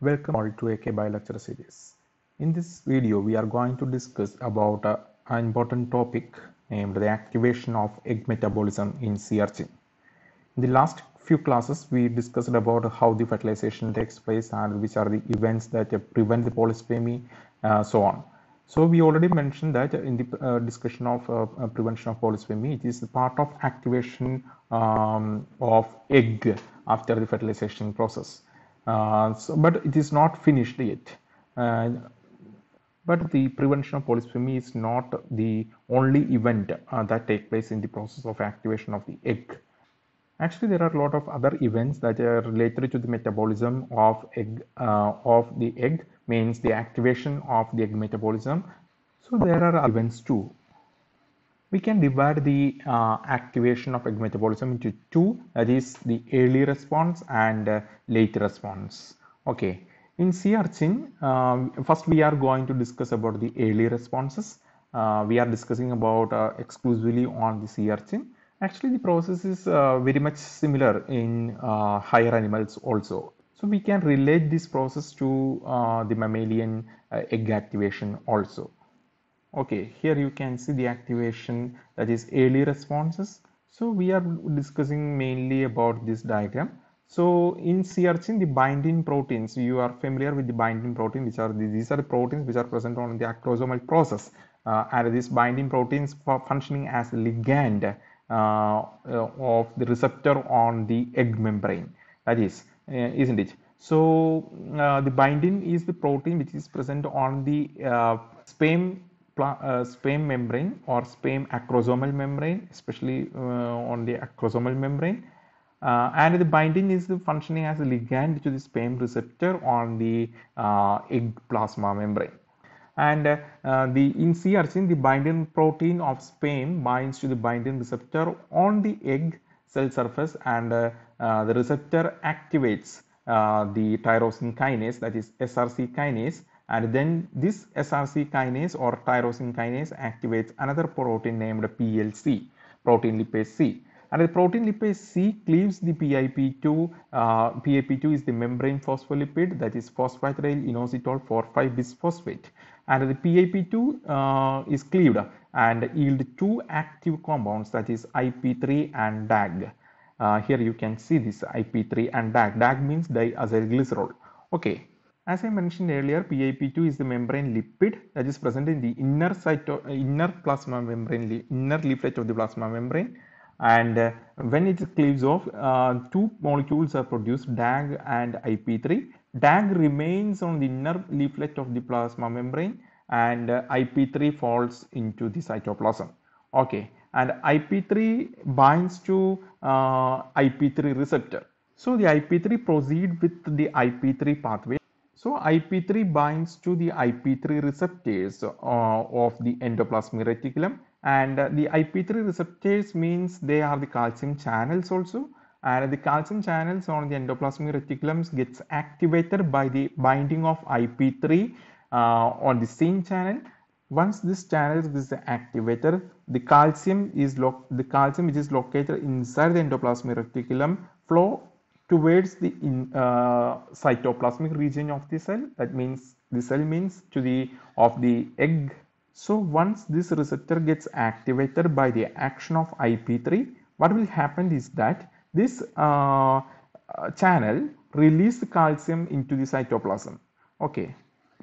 Welcome all to AK Bio lecture series. In this video, we are going to discuss about an important topic named the activation of egg metabolism in sea urchin. In the last few classes, we discussed about how the fertilization takes place and which are the events that prevent the polyspemy, uh, so on. So we already mentioned that in the uh, discussion of uh, uh, prevention of polyspemy, it is part of activation um, of egg after the fertilization process. Uh, so, but it is not finished yet uh, but the prevention of polyspemy is not the only event uh, that take place in the process of activation of the egg actually there are a lot of other events that are related to the metabolism of egg uh, of the egg means the activation of the egg metabolism so there are events too we can divide the uh, activation of egg metabolism into two that is the early response and uh, late response okay in sea urchin um, first we are going to discuss about the early responses uh, we are discussing about uh, exclusively on the sea urchin actually the process is uh, very much similar in uh, higher animals also so we can relate this process to the mammalian egg activation also okay here you can see the activation that is early responses so we are discussing mainly about this diagram so in sea the binding proteins you are familiar with the binding protein which are these are the proteins which are present on the acrosomal process uh, and these binding proteins for functioning as ligand uh, uh, of the receptor on the egg membrane that is uh, isn't it so uh, the binding is the protein which is present on the uh, sperm uh, spam membrane or spam acrosomal membrane, especially uh, on the acrosomal membrane. Uh, and the binding is functioning as a ligand to the spam receptor on the uh, egg plasma membrane. And uh, the in CRc the binding protein of spam binds to the binding receptor on the egg cell surface, and uh, the receptor activates the tyrosine kinase, that is SRC kinase, and then this SRC kinase or tyrosine kinase activates another protein named PLC, protein lipase C. And the protein lipase C cleaves the PIP2. Uh, PIP2 is the membrane phospholipid that is phosphatidyl inositol 4,5 bisphosphate. And the PIP2 uh, is cleaved and yield two active compounds that is IP3 and DAG. Uh, here you can see this IP3 and DAG. DAG means diacylglycerol. Okay, as I mentioned earlier, PIP2 is the membrane lipid that is present in the inner cyto inner plasma membrane, inner leaflet of the plasma membrane. And uh, when it cleaves off, uh, two molecules are produced, DAG and IP3. DAG remains on the inner leaflet of the plasma membrane and uh, IP3 falls into the cytoplasm. Okay, and IP3 binds to uh, IP3 receptor. So the IP3 proceed with the IP3 pathway so IP3 binds to the IP3 receptors uh, of the endoplasmic reticulum and the IP3 receptors means they are the calcium channels also and the calcium channels on the endoplasmic reticulum gets activated by the binding of IP3 uh, on the same channel. Once this channel is activated, the calcium is the calcium which is located inside the endoplasmic reticulum flow towards the in, uh, cytoplasmic region of the cell that means the cell means to the of the egg so once this receptor gets activated by the action of ip3 what will happen is that this uh, uh, channel release calcium into the cytoplasm okay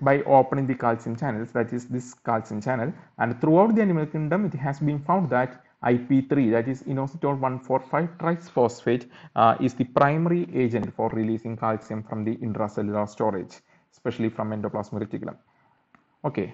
by opening the calcium channels that is this calcium channel and throughout the animal kingdom it has been found that IP3 that is inositol 145 trisphosphate uh, is the primary agent for releasing calcium from the intracellular storage especially from endoplasmic reticulum okay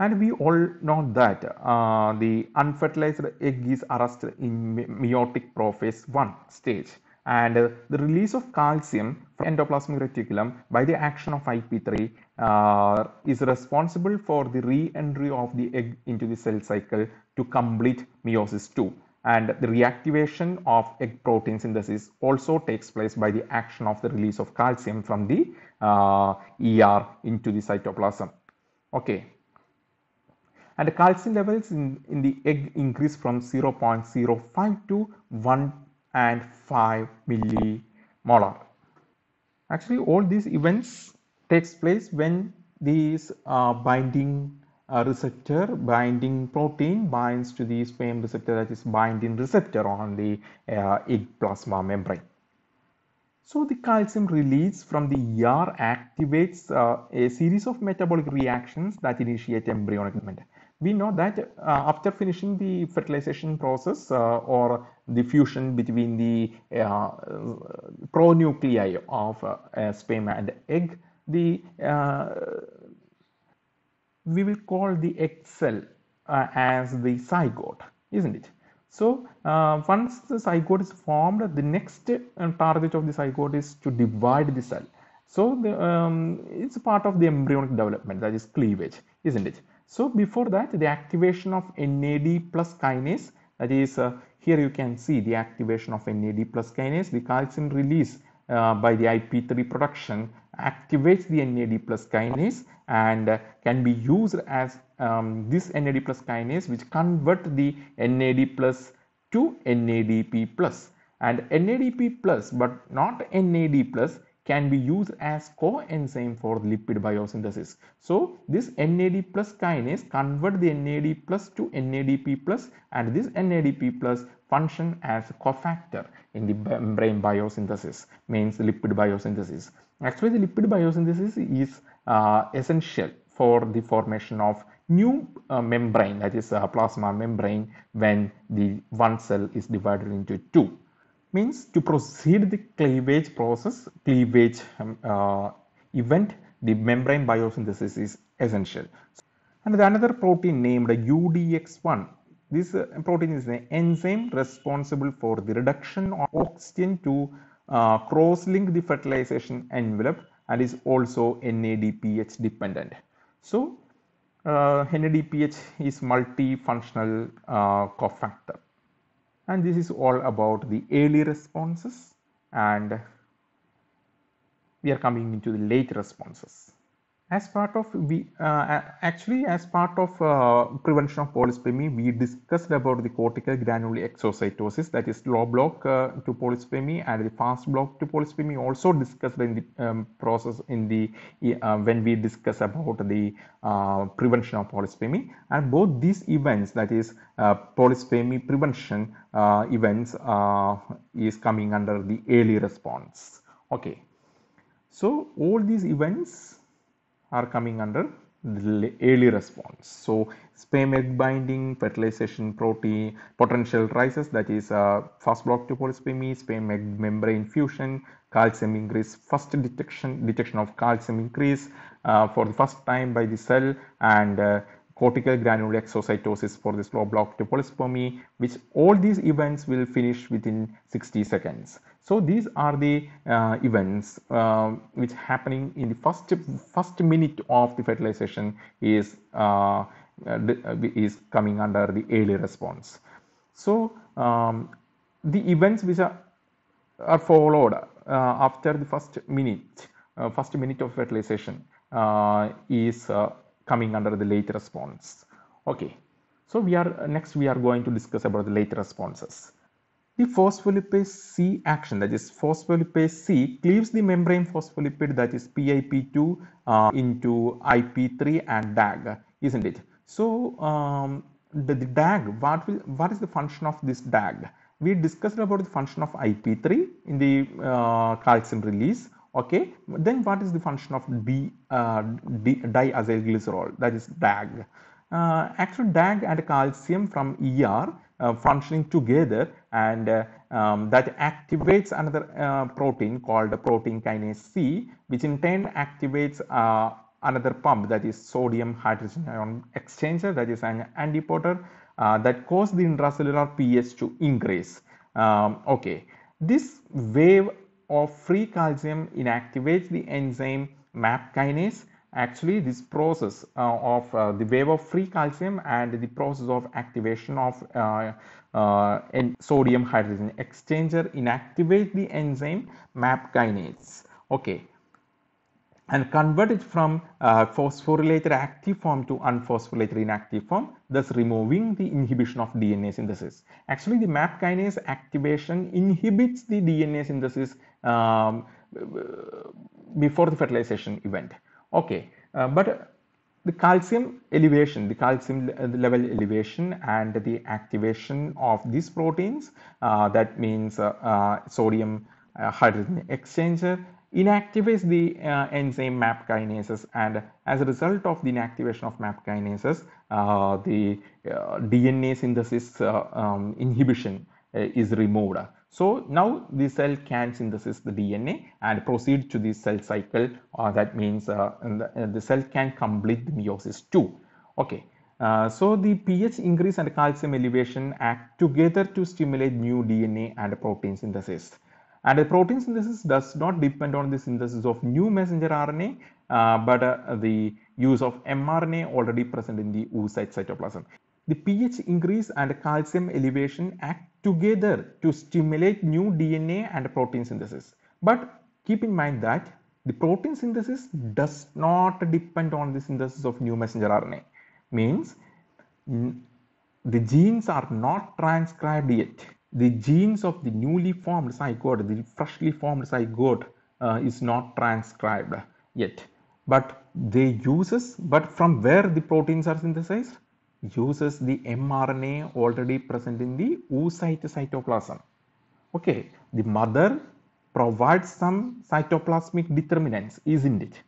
and we all know that uh, the unfertilized egg is arrested in meiotic prophase 1 stage and uh, the release of calcium from endoplasmic reticulum by the action of IP3 uh, is responsible for the re-entry of the egg into the cell cycle to complete meiosis 2 and the reactivation of egg protein synthesis also takes place by the action of the release of calcium from the uh, ER into the cytoplasm. Okay, and the calcium levels in, in the egg increase from 0.05 to 1 and 5 millimolar. Actually, all these events takes place when these uh, binding uh, receptor binding protein binds to the same receptor that is binding receptor on the uh, egg plasma membrane. So the calcium release from the ER activates uh, a series of metabolic reactions that initiate embryonic development we know that uh, after finishing the fertilization process uh, or the fusion between the uh, pronuclei of uh, sperm and egg, the uh, we will call the egg cell uh, as the zygote, isn't it? So once the zygote is formed, the next target of the zygote is to divide the cell. So the, um, it's part of the embryonic development, that is cleavage, isn't it? So before that, the activation of NAD plus kinase, that is uh, here you can see the activation of NAD plus kinase, the calcium release uh, by the IP3 production activates the NAD plus kinase and uh, can be used as um, this NAD plus kinase which convert the NAD plus to NADP plus and NADP plus but not NAD plus can be used as coenzyme for lipid biosynthesis. So this NAD plus kinase convert the NAD plus to NADP plus and this NADP plus function as cofactor in the membrane biosynthesis means lipid biosynthesis. Actually the lipid biosynthesis is uh, essential for the formation of new uh, membrane that is uh, plasma membrane when the one cell is divided into two means to proceed the cleavage process, cleavage um, uh, event, the membrane biosynthesis is essential. And another protein named UDX1. This uh, protein is an enzyme responsible for the reduction of oxygen to uh, cross-link the fertilization envelope and is also NADPH dependent. So uh, NADPH is multifunctional uh, cofactor and this is all about the early responses and we are coming into the late responses as part of we uh, actually as part of uh, prevention of polycythemia we discussed about the cortical granule exocytosis that is low block uh, to polycythemia and the fast block to polycythemia also discussed in the um, process in the uh, when we discuss about the uh, prevention of polycythemia and both these events that is uh, polycythemia prevention events is coming under the early response okay so all these events are coming under early response. So egg binding, fertilization protein, potential rises that is uh, fast block to polyspemy, egg membrane fusion, calcium increase, first detection detection of calcium increase uh, for the first time by the cell and uh, cortical granular exocytosis for the slow to polyspermy, which all these events will finish within 60 seconds. So these are the uh, events uh, which happening in the first first minute of the fertilization is uh, uh, is coming under the early response. So um, the events which are, are followed uh, after the first minute, uh, first minute of fertilization is coming under the late response okay so we are next we are going to discuss about the late responses the phospholipase C action that is phospholipase C cleaves the membrane phospholipid that is PIP2 uh, into IP3 and DAG isn't it so um, the, the, DAG what will what is the function of this DAG we discussed about the function of IP3 in the uh, calcium release okay then what is the function of d, uh, d diacylglycerol that is dag uh, actually dag and calcium from er uh, functioning together and uh, um, that activates another uh, protein called protein kinase c which in turn activates uh, another pump that is sodium hydrogen ion exchanger that is an antipoder uh, that cause the intracellular ph to increase um, okay this wave of free calcium inactivates the enzyme MAP kinase. Actually, this process uh, of uh, the wave of free calcium and the process of activation of uh, uh, sodium hydrogen exchanger inactivates the enzyme MAP kinase. Okay, and convert it from uh, phosphorylated active form to unphosphorylated inactive form, thus removing the inhibition of DNA synthesis. Actually, the MAP kinase activation inhibits the DNA synthesis um, before the fertilization event. Okay, uh, but the calcium elevation, the calcium uh, level elevation and the activation of these proteins, uh, that means uh, uh, sodium hydrogen exchanger inactivates the uh, enzyme MAP kinases and as a result of the inactivation of MAP kinases, uh, the uh, DNA synthesis uh, um, inhibition uh, is removed. So now the cell can synthesize the DNA and proceed to the cell cycle uh, that means the, the, cell can complete the meiosis too. Okay. so the pH increase and calcium elevation act together to stimulate new DNA and protein synthesis. And the protein synthesis does not depend on the synthesis of new messenger RNA, uh, but uh, the use of mRNA already present in the oocyte cytoplasm. The pH increase and calcium elevation act together to stimulate new DNA and protein synthesis. But keep in mind that the protein synthesis does not depend on the synthesis of new messenger RNA. Means the genes are not transcribed yet the genes of the newly formed zygote, the freshly formed zygote uh, is not transcribed yet. But they uses, but from where the proteins are synthesized? Uses the mRNA already present in the oocyte cytoplasm. Okay, the mother provides some cytoplasmic determinants, isn't it?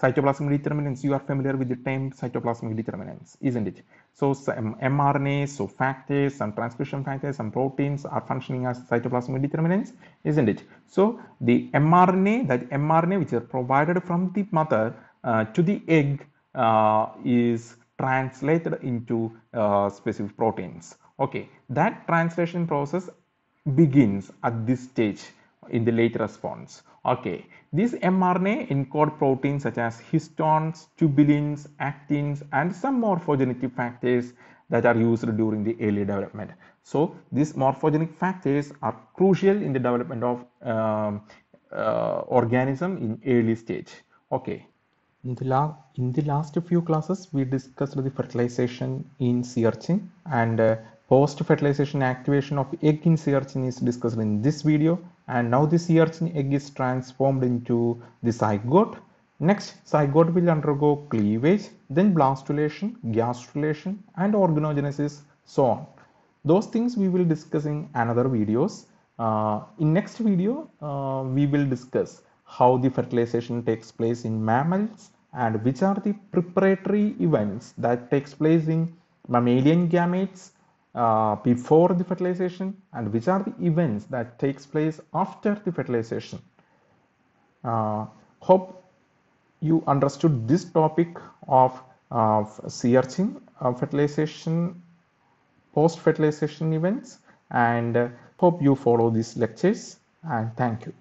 cytoplasmic determinants, you are familiar with the term cytoplasmic determinants, isn't it? So some mRNA, so factors, some transcription factors, some proteins are functioning as cytoplasmic determinants, isn't it? So the mRNA, that mRNA which is provided from the mother uh, to the egg uh, is translated into uh, specific proteins. Okay, that translation process begins at this stage in the late response. Okay, this mRNA encode proteins such as histones, tubulins, actins, and some morphogenetic factors that are used during the early development. So, these morphogenic factors are crucial in the development of um, uh, organism in early stage. Okay. In the, in the last few classes, we discussed the fertilization in sea urchin and uh, Post-fertilization activation of egg in sea urchin is discussed in this video and now the sea urchin egg is transformed into the zygote. Next, zygote will undergo cleavage, then blastulation, gastrulation and organogenesis, so on. Those things we will discuss in another videos. Uh, in next video, uh, we will discuss how the fertilization takes place in mammals and which are the preparatory events that takes place in mammalian gametes uh, before the fertilization and which are the events that takes place after the fertilization uh, hope you understood this topic of, of uh, sea urchin uh, fertilization post fertilization events and uh, hope you follow these lectures and thank you